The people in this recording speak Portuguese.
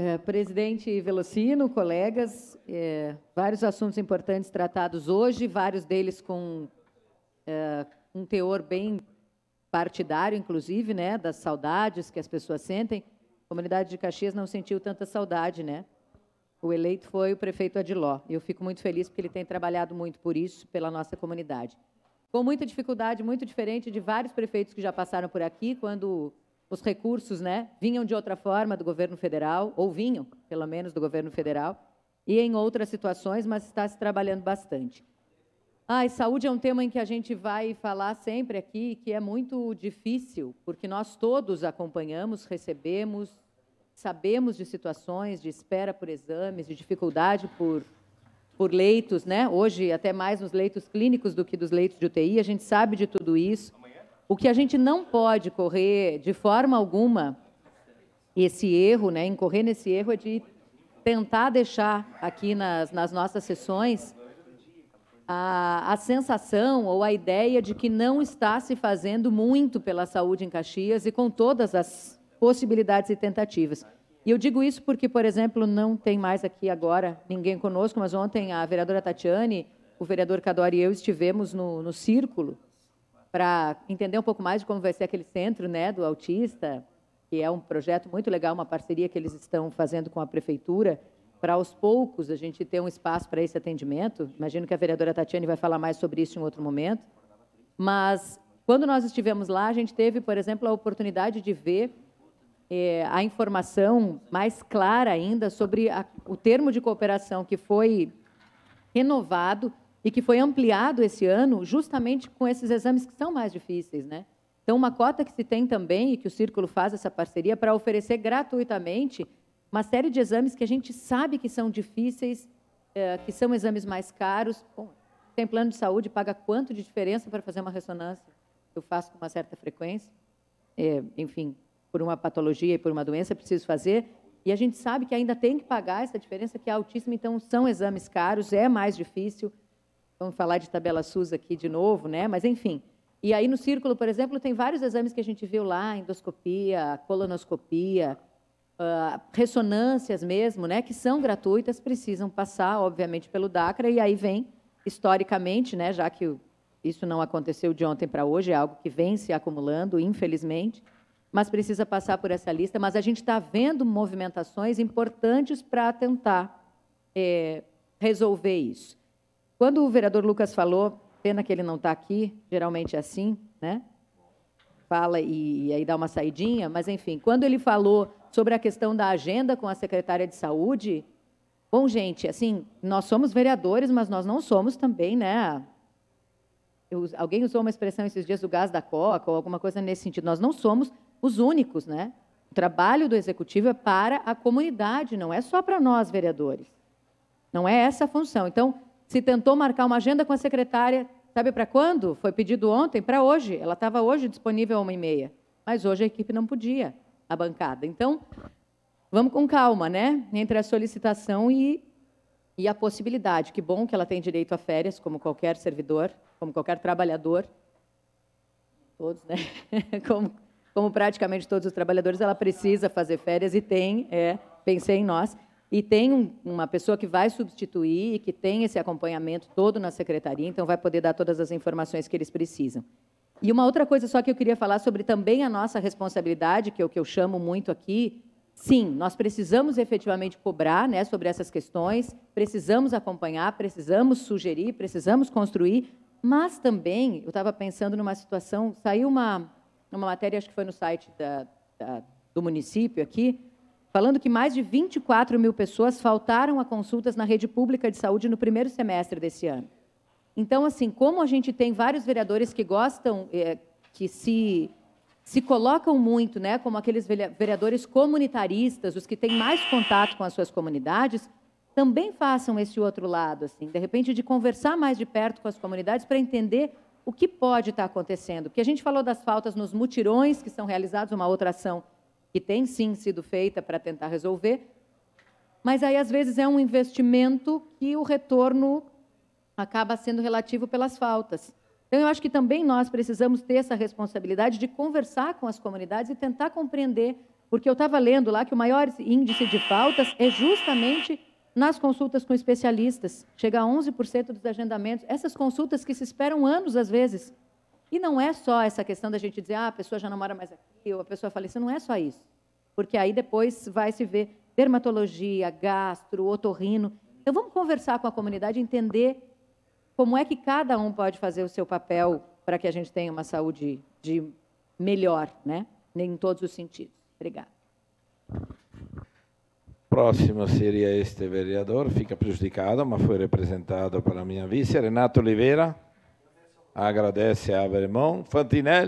É, presidente Velocino, colegas, é, vários assuntos importantes tratados hoje, vários deles com é, um teor bem partidário, inclusive, né, das saudades que as pessoas sentem. A comunidade de Caxias não sentiu tanta saudade, né? O eleito foi o prefeito Adiló. Eu fico muito feliz porque ele tem trabalhado muito por isso, pela nossa comunidade. Com muita dificuldade, muito diferente de vários prefeitos que já passaram por aqui, quando os recursos né, vinham de outra forma do governo federal, ou vinham, pelo menos, do governo federal, e em outras situações, mas está se trabalhando bastante. Ah, e saúde é um tema em que a gente vai falar sempre aqui, que é muito difícil, porque nós todos acompanhamos, recebemos, sabemos de situações de espera por exames, de dificuldade por, por leitos, né? Hoje, até mais nos leitos clínicos do que dos leitos de UTI, a gente sabe de tudo isso. O que a gente não pode correr de forma alguma, esse erro, né, incorrer nesse erro, é de tentar deixar aqui nas, nas nossas sessões a, a, sensação ou a ideia de que não está se fazendo muito pela saúde em Caxias e com todas as possibilidades e tentativas. E eu digo isso porque, por exemplo, não tem mais aqui agora ninguém conosco, mas ontem a vereadora Tatiane, o vereador Cadori e eu estivemos no, no círculo para entender um pouco mais de como vai ser aquele centro né, do autista, que é um projeto muito legal, uma parceria que eles estão fazendo com a prefeitura, para aos poucos a gente ter um espaço para esse atendimento. Imagino que a vereadora Tatiane vai falar mais sobre isso em outro momento. Mas quando nós estivemos lá, a gente teve, por exemplo, a oportunidade de ver é, a informação mais clara ainda sobre a, o termo de cooperação que foi renovado e que foi ampliado esse ano justamente com esses exames que são mais difíceis, né? Então, uma cota que se tem também, e que o Círculo faz essa parceria, para oferecer gratuitamente uma série de exames que a gente sabe que são difíceis, é, que são exames mais caros. Bom, tem plano de saúde, paga quanto de diferença para fazer uma ressonância? Eu faço com uma certa frequência. É, enfim, por uma patologia e por uma doença, preciso fazer. E a gente sabe que ainda tem que pagar essa diferença, que é altíssima, então são exames caros, é mais difícil vamos falar de tabela SUS aqui de novo, né? Mas enfim. E aí no círculo, por exemplo, tem vários exames que a gente viu lá, endoscopia, colonoscopia, uh, ressonâncias mesmo, né? Que são gratuitas, precisam passar, obviamente, pelo DACRA e aí vem historicamente, né? Já que isso não aconteceu de ontem para hoje, é algo que vem se acumulando, infelizmente, mas precisa passar por essa lista. Mas a gente está vendo movimentações importantes para tentar é, resolver isso. Quando o vereador Lucas falou, pena que ele não está aqui, geralmente é assim, né? Fala e, e aí dá uma saidinha, mas enfim, quando ele falou sobre a questão da agenda com a secretária de saúde, Bom, gente, assim, nós somos vereadores, mas nós não somos também, né? Eu, alguém usou uma expressão esses dias do gás da coca ou alguma coisa nesse sentido. Nós não somos os únicos, né? O trabalho do executivo é para a comunidade, não é só para nós, vereadores. Não é essa a função. Então, se tentou marcar uma agenda com a secretária, sabe para quando? Foi pedido ontem, para hoje. Ela estava hoje disponível a uma e meia. Mas hoje a equipe não podia, a bancada. Então, vamos com calma, né? Entre a solicitação e, e a possibilidade. Que bom que ela tem direito a férias, como qualquer servidor, como qualquer trabalhador. Todos, né? como, como praticamente todos os trabalhadores, ela precisa fazer férias e tem, é, pensei em nós. E tem uma pessoa que vai substituir e que tem esse acompanhamento todo na secretaria, então vai poder dar todas as informações que eles precisam. E uma outra coisa só que eu queria falar sobre também a nossa responsabilidade, que é o que eu chamo muito aqui. Sim, nós precisamos efetivamente cobrar né, sobre essas questões, precisamos acompanhar, precisamos sugerir, precisamos construir, mas também, eu estava pensando numa situação, saiu uma, uma matéria, acho que foi no site da, da, do município aqui, falando que mais de 24 mil pessoas faltaram a consultas na rede pública de saúde no primeiro semestre desse ano. Então, assim, como a gente tem vários vereadores que gostam, é, que se, se colocam muito, né, como aqueles vereadores comunitaristas, os que têm mais contato com as suas comunidades, também façam esse outro lado, assim, de repente de conversar mais de perto com as comunidades para entender o que pode estar acontecendo. Porque a gente falou das faltas nos mutirões que são realizados, uma outra ação que tem sim sido feita para tentar resolver, mas aí às vezes é um investimento que o retorno acaba sendo relativo pelas faltas. Então eu acho que também nós precisamos ter essa responsabilidade de conversar com as comunidades e tentar compreender, porque eu estava lendo lá que o maior índice de faltas é justamente nas consultas com especialistas, chega a 11% dos agendamentos. Essas consultas que se esperam anos às vezes e não é só essa questão da gente dizer, ah, a pessoa já não mora mais aqui, ou a pessoa faleceu, não é só isso. Porque aí depois vai se ver dermatologia, gastro, otorrino. Então vamos conversar com a comunidade, entender como é que cada um pode fazer o seu papel para que a gente tenha uma saúde de melhor, né? Em todos os sentidos. Obrigada. Próximo seria este vereador, fica prejudicado, mas foi representado pela minha vice, Renato Oliveira agradece a Abermão. Fantinelli,